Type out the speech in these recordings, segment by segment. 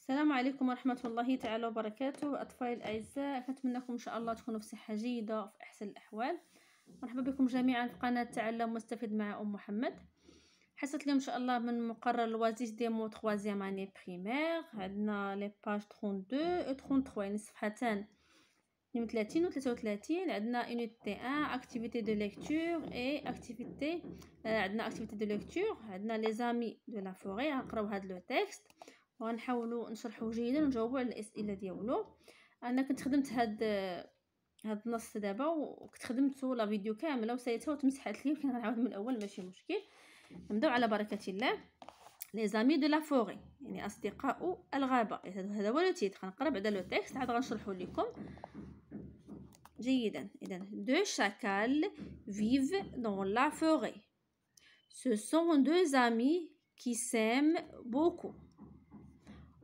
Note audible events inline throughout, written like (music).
السلام عليكم ورحمة الله تعالى وبركاته أطفال الأعزاء كنتمنىكم إن شاء الله تكونوا في صحة جيدة وفي أحسن الأحوال مرحبا بكم جميعا في قناة تعلم مستفيد مع أم محمد حصة اليوم إن شاء الله من مقرر دي ديمو تخوازيام أني بخيمير عندنا لي باج 32 و 33 يعني صفحتان 32 و 33 عندنا يونيتي 1 اكتيفيتي دو ليكتور اي اكتيفيتي عندنا اكتيفيتي دو ليكتور عندنا لي زامي دو لا فوري غنقراو هاد لو تيكست وغنحاولوا نشرحو جيدا ونجاوبوا على الاسئله ديالو انا كنت خدمت هاد آه، هاد النص دابا وكنت خدمتو لا فيديو كامله وساليتها وتمسحات لي (laughs) ولكن غنعاود من الاول ماشي مشكل نبداو على بركه الله لي زامي دو لا فوري يعني اصدقاء الغابه هذا هو لو تيتر غنقرا بعدا لو تيكست عاد غنشرحو لكم deux chacals vivent dans la forêt ce sont deux amis qui s'aiment beaucoup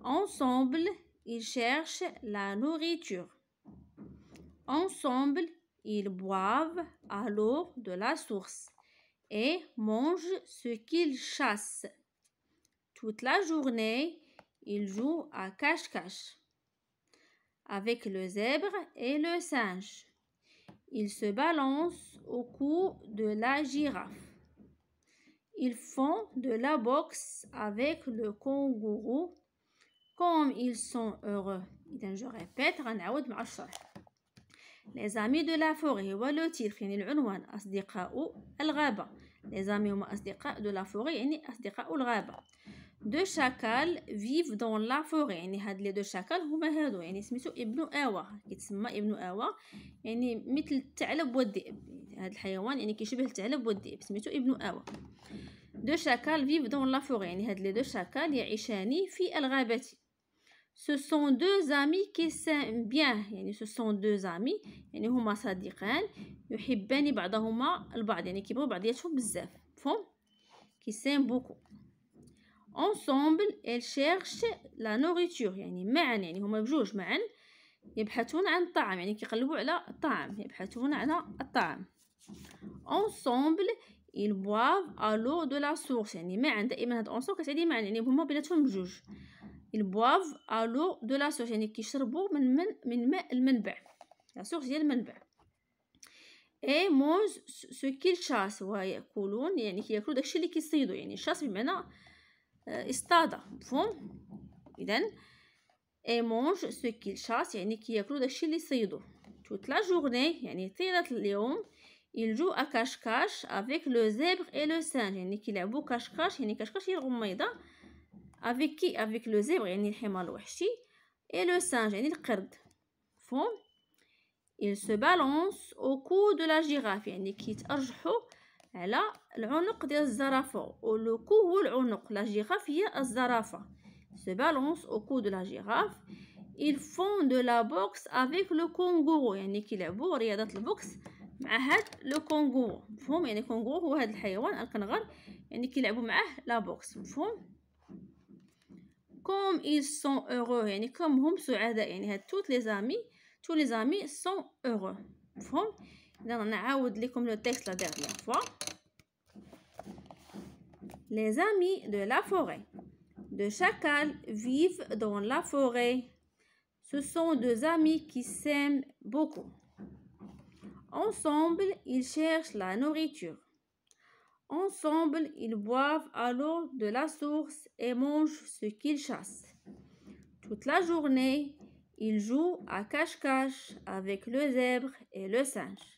ensemble ils cherchent la nourriture ensemble ils boivent à l'eau de la source et mangent ce qu'ils chassent. Toute la journée, ils jouent à cache-cache avec le zèbre et le singe. Ils se balancent au cou de la girafe. Ils font de la boxe avec le kangourou comme ils sont heureux. Je répète, les amis de la forêt, هو le titre يعني العنوان أصدقاء الغابة. Les amis de la forêt de la forêt. دو شاكال فيف دون لا فوغي يعني هاد لي دو شاكال هما هادو يعني سميتو ابن اوا كيتسمى ابن اوا يعني مثل الثعلب والذئب يعني هاد الحيوان يعني كيشبه الثعلب والذئب سميتو ابن اوا دو شاكال فيف دون لا فوغي يعني هاد لي دو شاكال يعيشان في الغابة سو سون دو زامي كي s'aiment بيان يعني سو سون دو زامي يعني هما صديقان يحبان بعضهما البعض يعني كيبغيو بعضياتهم بزاف مفهوم كي s'aiment ensemble elles cherchent la nourriture يعني معا يعني هما بجوج معا يبحثون عن الطعام يعني كيقلبوا على الطعام يبحثون على الطعام ensemble ils boivent à l'eau de la source يعني معا دائما هاد ensemble كتعدي معا يعني هما بيناتهم بجوج ils boivent à l'eau de la source يعني كيشربوا من من من ماء المنبع لا سورس ديال المنبع اي موز سو كيل شاس ياكلون يعني كياكلوا داكشي اللي كيصيدوا يعني شاس بمعنى اصطاد آه، مفهوم اذا اي مونج سو شاس يعني كياكلو داكشي اللي صيدو توت لا جورني يعني طيله اليوم يلجو اكاشكاش افيك لو زيبر اي لو سان يعني كيلعبو كاشكاش يعني كاشكاش هي الغميضه افيك كي افيك لو زيبر يعني الحمار الوحشي اي لو سان يعني القرد مفهوم il se balance au cou de la girafe يعني كيتأرجحو على العنق ديال الزرافة ولو كو هو العنق لا جيراف هي الزرافة سي بالونس او كو دو لا جيراف ils font de la boxe avec le kangourou يعني كيلعبوا رياضة البوكس مع هاد لو كونغورو مفهوم يعني كونغورو هو هاد الحيوان الكنغر يعني كيلعبوا معاه لا بوكس مفهوم كوم ils سون heureux يعني كوم هم سعداء يعني هاد توت لي زامي تو لي زامي سون heureux مفهوم le texte la dernière fois. Les amis de la forêt de chacal vivent dans la forêt. Ce sont deux amis qui s'aiment beaucoup. Ensemble, ils cherchent la nourriture. Ensemble, ils boivent à l'eau de la source et mangent ce qu'ils chassent. Toute la journée, ils jouent à cache-cache avec le zèbre et le singe.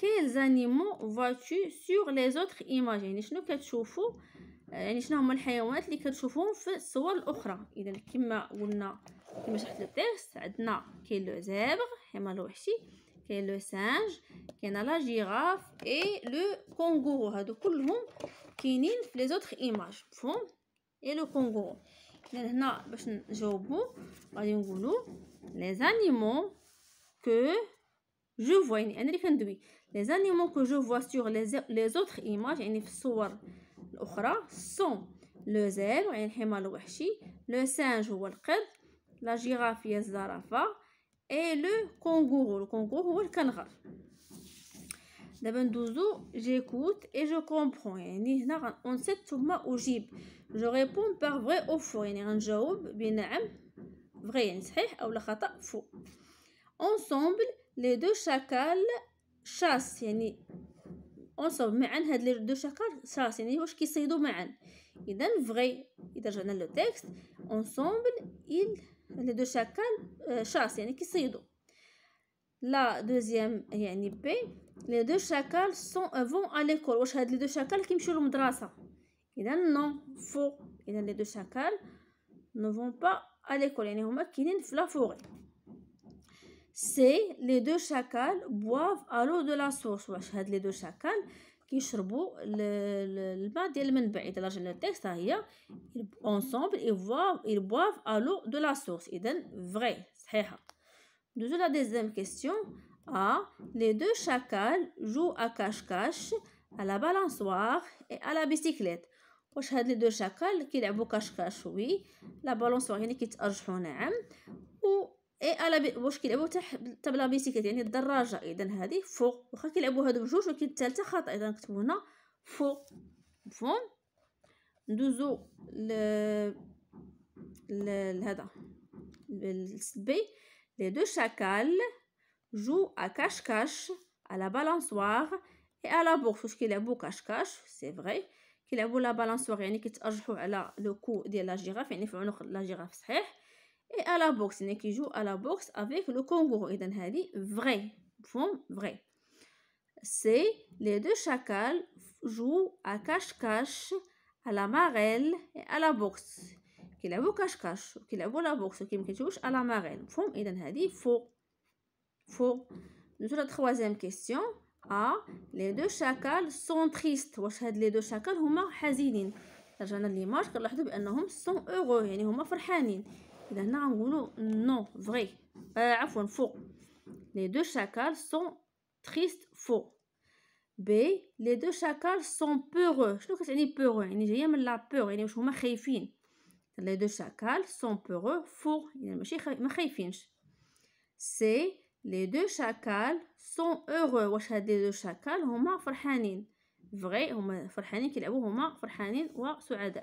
كي زانيمو فاتو سور لي زوتر ايماج يعني شنو كتشوفوا يعني شنو هما الحيوانات اللي كتشوفوهم في الصور الاخرى اذا كما قلنا كما شرحت التيست عندنا كاين لو زيبر حمار الوحشي كاين لو سانج كاين لا جيراف اي لو كونغورو هادو كلهم كاينين في لي زوتر ايماج مفهوم اي لو كونغورو اذا هنا باش نجاوبو غادي نقولو لي زانيمو كو جو فوا يعني انا اللي كندوي Les animaux que je vois sur les, les autres images, sont le zèbre, le singe ou le la girafe, zarafa, et le kangourou. Le kangourou ou le kangar. J'écoute et je comprends. On sait tout Je réponds par vrai ou faux. Ensemble, les deux chacals شاس يعني اونصوب معا هاد لي دو شاكار شاس يعني واش كيصيدو معا اذا فغي اذا رجعنا لو تيكست اونصومبل ايل لي دو شاكار آه، شاس يعني كيصيدو لا دوزيام يعني بي لي دو شاكال سون فون ا ليكول واش هاد لي دو شاكال كيمشيو للمدرسه اذا نو فو اذا لي دو شاكال نو فون با ا ليكول يعني هما كاينين في لا فوغي c'est les deux chacals boivent à l'eau de la source. Washhad les deux chacals qui cherchent le le le bas de l'menbaïd. Alors Ensemble ils boivent ils boivent à l'eau de la source. donnent vrai, c'est la deuxième question. A. Les deux chacals jouent à cache-cache, à la balançoire et à la bicyclette. Washhad les deux chacals qui jouent à cache-cache, oui. La balançoire, il y en a ou اي على واش كيلعبوا حتى بلا بيسيكليت يعني الدراجه اذا هذه فوق واخا كيلعبوا هادو بجوج ولكن الثالثه خطا اذا نكتبوا هنا فوق فون ندوزو ل لهذا السبي لي دو شاكال جو ا كاش كاش على بالانسوار اي على بورس واش كيلعبوا كاش كاش سي فري كيلعبوا لا بالانسوار يعني كيتارجحوا على لو كو ديال لا جيراف يعني في عنق لا جيراف صحيح et à la boxe, né, qui joue à la boxe avec le kangourou. Et vrai, font vrai. C'est les deux chacals jouent à cache-cache, à la marelle et à la boxe. Qu'il a au cache-cache, qu'il a la boxe, qu'il me touche à la marelle. Font et faux. Faux. Nous la troisième question. A. Les deux chacals sont tristes. Les deux chacals sont sont heureux. Ils sont heureux. Non, vrai. Ah, un Les deux chacals sont tristes, faux. B, les deux chacals sont peureux. Je ne sais peur. Je Les deux chacals sont peureux, faux. Il C, les deux chacals sont heureux. Je suis peureux. Je suis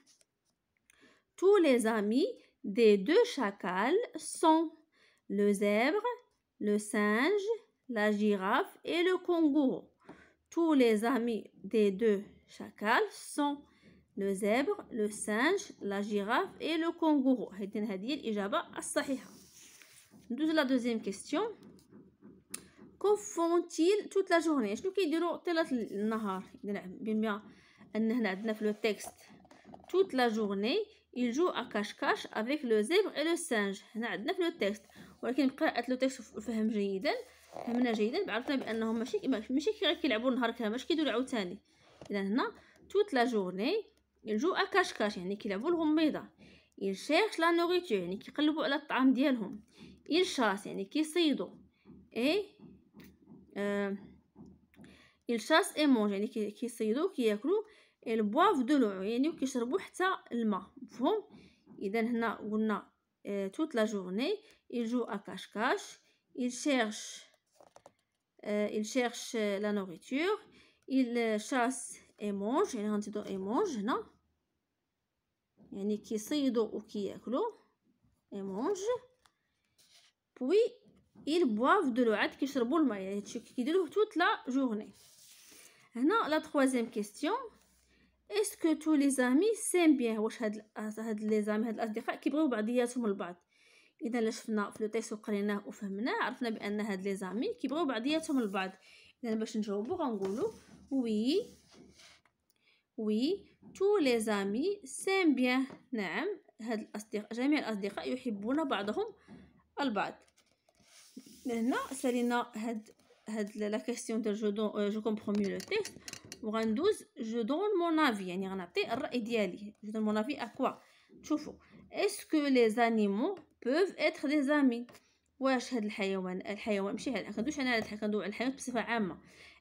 Tous les amis des deux chacals sont le zèbre, le singe, la girafe et le kangourou. Tous les amis des deux chacals sont le zèbre, le singe, la girafe et le kangourou. La deuxième question. Que font-ils toute la journée Je كيديروا طيله النهار toute la journée il joue à cache-cache avec le zèbre et le singe هنا عندنا في لو تيست ولكن قراءة لو تيست وفهم جيدا فهمنا جيدا عرفنا بانهم ماشي ماشي غير كيلعبوا النهار كامل باش كيديروا عاوتاني اذا هنا توت لا جورني يلجو اكاشكاش يعني كيلعبوا الغميضه cherche la nourriture يعني كيقلبوا على الطعام ديالهم chasse يعني كيصيدوا اي il chasse et mange يعني كيصيدوا كياكلوا بواف دو لو يعني, يعني كيشربوا حتى الماء مفهوم اذا هنا قلنا توت لا جورني يجو joue à cache-cache il cherche euh, il cherche la nourriture il chasse et mange يعني غنتدو et mange هنا يعني كيصيدوا وكياكلوا et mange puis ils boivent de l'eau عاد كيشربوا الماء يعني هادشي كيديروه توت لا جورني هنا لا troisième question اسكو تو لي زامي سيم بيان واش هاد هاد لي زامي هاد الاصدقاء كيبغيو بعضياتهم البعض اذا الا شفنا في لو تيست وقريناه وفهمناه عرفنا بان هاد لي زامي كيبغيو بعضياتهم البعض اذا باش نجاوبو غنقولو وي وي تو لي زامي سيم بيان نعم هاد الاصدقاء جميع الاصدقاء يحبون بعضهم البعض هنا سالينا هاد هاد لا كاستيون ديال جو دون جو كومبرو لو تيست وغندوز جو دون مون افي يعني غنعطي الراي ديالي جو دون مون افي اكوا تشوفوا اسكو لي زانيمو بوف اتر دي زامي واش هاد الحيوان الحيوان ماشي هاد غندوش انا على كندوي على الحيوانات بصفه عامه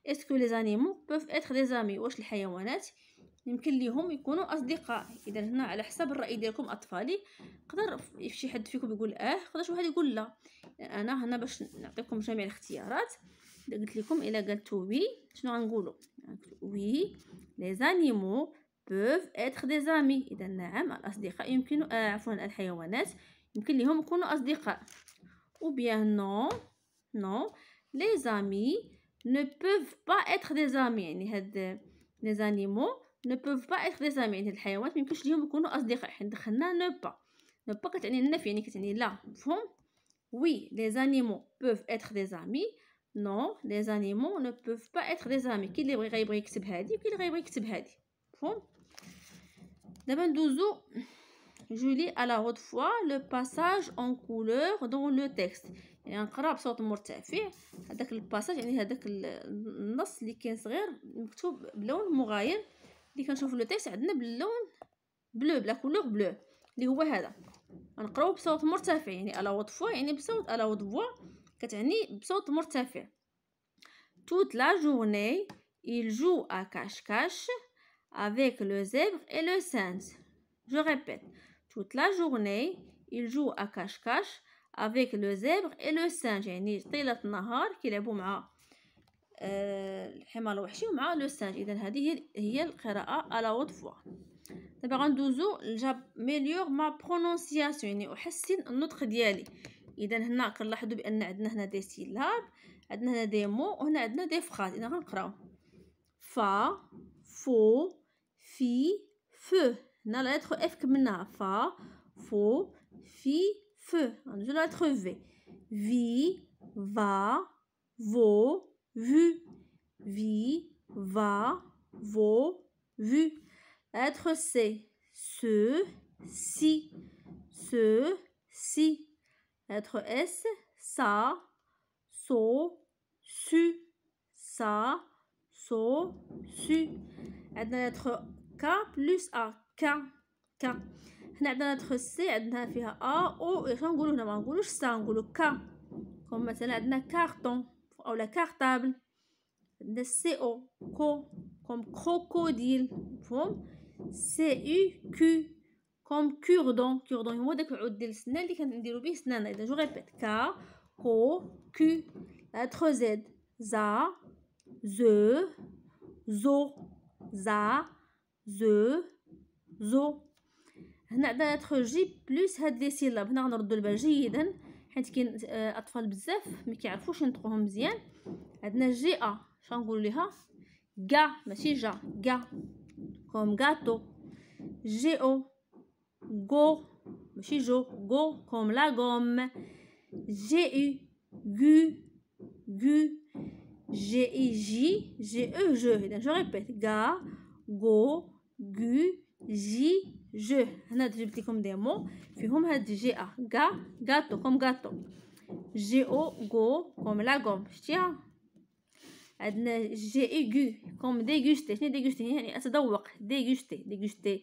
اسكو لي زانيمو بوف اتر دي زامي واش الحيوانات يمكن ليهم يكونوا اصدقاء اذا هنا على حسب الراي ديالكم اطفالي يقدر شي حد فيكم يقول اه يقدر شي واحد يقول لا انا هنا باش نعطيكم جميع الاختيارات قلت لكم الا قلتوا وي شنو غنقولوا وي لي زانيمو بوف اتر دي زامي اذا نعم الاصدقاء يمكن آه عفوا الحيوانات يمكن لهم يكونوا اصدقاء أو بيان نو نو les amis ne peuvent pas être des amis يعني هاد les animaux ne peuvent pas être des amis يعني الحيوانات ميمكنش لهم يكونوا اصدقاء حنا دخلنا نو با نو با كتعني النفي يعني كتعني لا مفهوم وي les animaux peuvent être des amis Non, les animaux ne peuvent pas être des amis. Qui les غيبغي يكتب je lis à la haute fois le passage en couleur dans le texte يعني نقرا بصوت مرتفع هذاك الباساج يعني هذاك النص اللي كان صغير مكتوب بلون مغاير اللي لو تيكست عندنا باللون بلو بلو اللي هو هذا بصوت مرتفع يعني يعني بصوت la haute كتعني بصوت مرتفع toute la journée il joue à cache-cache avec le zèbre et le singe je répète toute la journée il joue à cache-cache avec le zèbre et le singe يعني طيلة النهار كيلعبوا مع الحمار الوحشي ومع لو سانج اذا هذه هي القراءه على وضع دابا غندوزو لجاب ميليور ما برونونسياسيون يعني احسن النطق ديالي donc, on a des syllabes, des mots des phrases. Fa, fo, fi, fe. On va F comme ça. Fa, fo, fi, fe. va va, vo, vu. Vi, va, vo, vu. être c'est C. Ce, si. Ce, si lettre S, ça so, su, ça so, su. عندنا lettre K plus A, K, K. هنا lettre C عندنا A, O, on نقولو هنا ما ça on نقولو K. comme مثلا عندنا la ou لا la عندنا c o comme crocodile crocodile كوم كوردون كوردون هو داك العود ديال السنان اللي كنديرو به سنانا اذا جو ريبيت كا كو كو لاتر زد زا زو زو زا زو زو هنا عندنا لاتر جي بلوس هاد لي سيلاب هنا غنردو البال جيدا حيت كاين آه، اطفال بزاف ما كيعرفوش ينطقوهم مزيان عندنا جي ا شنقولوا ليها كا ماشي جا كا كوم غاتو جي او go, Jo, go comme la gomme. J'ai eu, gu, gu. J'ai eu j, j'ai eu je. Je répète, ga, go, gu, j, je. On a comme des mots. Puis on a ga, gâteau comme gâteau. J'ai eu go comme la gomme. Tiens. J'ai eu gu comme déguster. Ah, déguster, déguster. Déguster.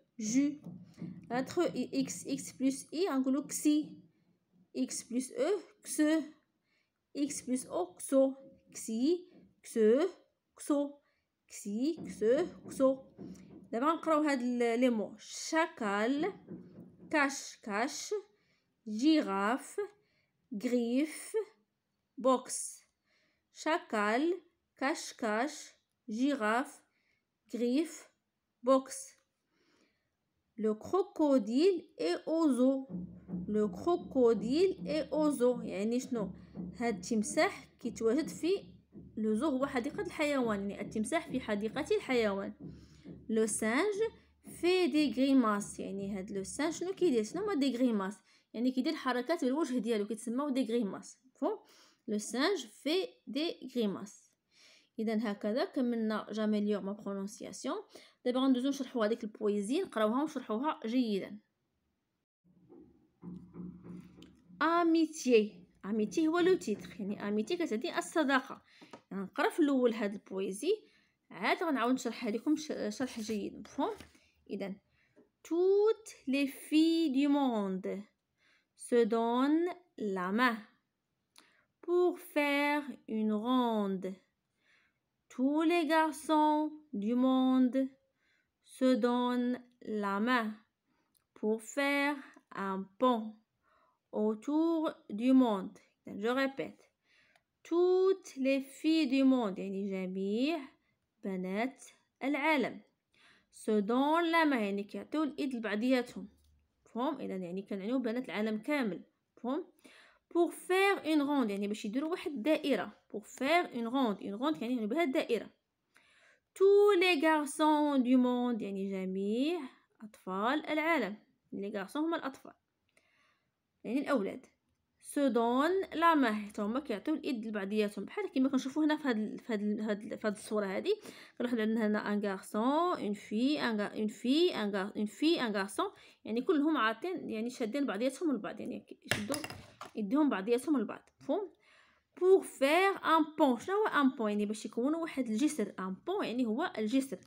ju. Entre x, x plus i, angle xi. x plus e, xe. x plus o, xo. xi, xe, xo. xi, xe, xo. D'abord, on les mots. Chacal, cache, cache. Girafe, griffe, box. Chacal, cache, cache. Girafe, griffe, box. لو كروكوديل اي اوزو لو كروكوديل اي اوزو يعني شنو هاد التمساح كيتواجد في لو زو هو حديقة الحيوان يعني التمساح في حديقة الحيوان لو سانج في دي غريماس يعني هاد لو سانج شنو كيدير شنو هما دي غريماس يعني كيدير حركات بالوجه ديالو كيتسموا دي غريماس مفهوم لو سانج في دي غريماس اذا هكذا كملنا جاميليو ما برونونسياسيون دابا غندوزو نشرحو هذيك البويزي نقراوها ونشرحوها جيدا اميتي اميتي هو لو تيتخ يعني اميتي كتعني الصداقه يعني نقرا في الاول هاد البويزي عاد غنعاود نشرحها لكم شرح جيد مفهوم اذا توت لي في دي موند سو دون لا main pour faire une ronde Tous les garçons du monde se donnent la main pour faire un pont autour du monde. Je répète. Toutes les filles du monde, يعني جميع بنات العالم. Se donnent la main يعني كيعطيو الإيد لبعضياتهم. فهم إذن يعني كنعنيو بنات العالم كامل. pour faire une ronde يعني باش يديروا واحد الدائره pour faire une ronde une ronde يعني بها الدائره tous les garçons du monde يعني جميع اطفال العالم لي garçons هما الاطفال يعني الاولاد se donne la main هما كيعطيو الايد لبعضياتهم بحال كيما كنشوفو هنا في هاد في هاد هاد الصوره هادي كنلاحظو عندنا هنا ان غارسون اون في ان اون في ان اون في ان غارسون يعني كلهم عاطين يعني شادين بعضياتهم البعض يعني يشدوا يديهم بعضياتهم البعض مفهوم بور فيغ ان بون شنو هو ان بون يعني باش يكونوا واحد الجسر ان بون يعني هو الجسر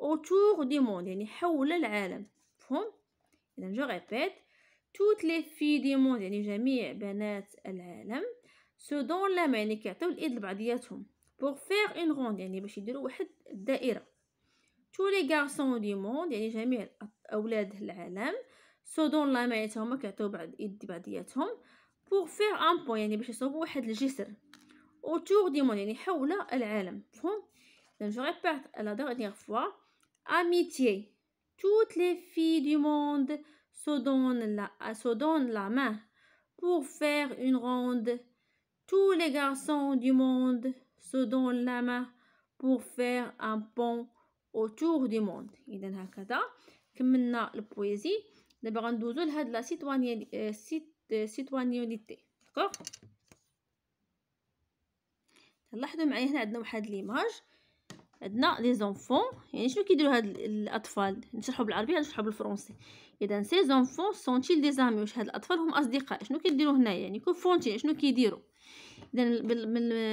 اوتور دي موند يعني حول العالم مفهوم اذا جو ريبيت توت لي في دي موند يعني جميع بنات العالم سو دون لا يعني كيعطيو الايد لبعضياتهم بور فيغ اون روند يعني باش يديروا واحد الدائره تو لي غارسون دي موند يعني جميع اولاد العالم يسودون لايماتهم وكيعطيو بعض يد بعضياتهم بوغ فيغ ان بوين يعني باش يصوبوا واحد الجسر autour du monde يعني حول العالم مفهوم Donc, je répète la dernière fois. Amitié. Toutes les filles du monde se donnent, la, se donnent la main pour faire une ronde. Tous les garçons du monde se donnent la main pour faire un pont autour du monde. إذا هكذا la poésie دابا غندوزو لهاد لا سيتوانيا آه، سيت آه، سيتوانيونيتي داكوغ لاحظوا معايا هنا عندنا واحد ليماج عندنا لي زونفون يعني شنو كيديروا هاد الاطفال نشرحوا بالعربيه نشرحوا بالفرنسي اذا سي زونفون سونتيل دي زامي واش هاد الاطفال هم اصدقاء شنو كيديروا هنا يعني فونتي شنو كيديروا اذا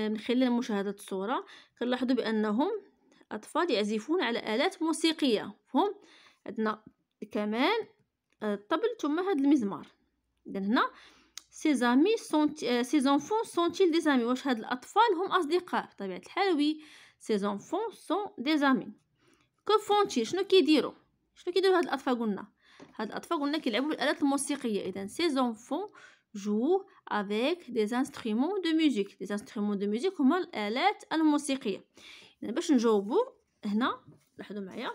من خلال مشاهده الصوره كنلاحظوا بانهم اطفال يعزفون على الات موسيقيه فهم عندنا كمان الطبل ثم هذا المزمار اذا هنا سي زامي سونت سي زونفون سونتيل دي زامي واش هاد الاطفال هم اصدقاء بطبيعه الحال وي سي زونفون سون دي زامي كو فونتيل شنو كيديروا شنو كيديروا هاد الاطفال قلنا هاد الاطفال قلنا كيلعبوا بالالات الموسيقيه اذا سي زونفون جو افيك دي انسترومون دو ميوزيك دي انسترومون دو ميوزيك هما الالات الموسيقيه اذا باش نجاوبوا هنا لاحظوا معايا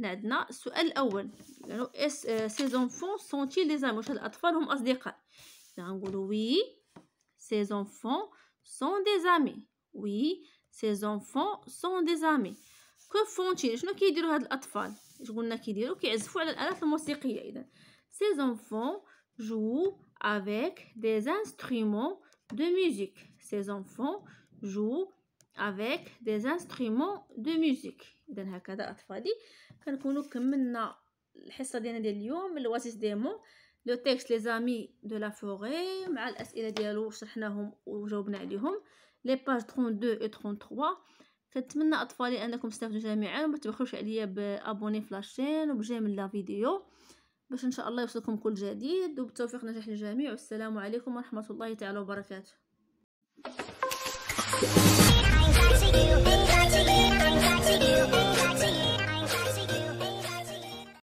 حنا عندنا السؤال الاول قالوا يعني اس سي زونفون سونتي لي زام واش هاد الاطفال هم اصدقاء غنقولوا وي سي زونفون سون دي زامي وي سي زونفون سون دي زامي كو فونتي شنو كيديروا هاد الاطفال اش قلنا كيديروا كيعزفوا على الالات الموسيقيه اذا سي زونفون جو افيك دي انسترومون دو ميوزيك سي زونفون جو avec des instruments de musique اذا هكذا اطفالي كنكونوا كملنا الحصه ديالنا ديال اليوم لواسيس ديمو لو تيكست لي زامي دو لا فوري مع الاسئله ديالو شرحناهم وجاوبنا عليهم لي باج 32 و 33 كنتمنى اطفالي انكم استفدوا جميعا وما تبخلوش عليا بابوني فلاشين وبجيم لا فيديو باش ان شاء الله يوصلكم كل جديد وبالتوفيق نجاح للجميع والسلام عليكم ورحمه الله تعالى وبركاته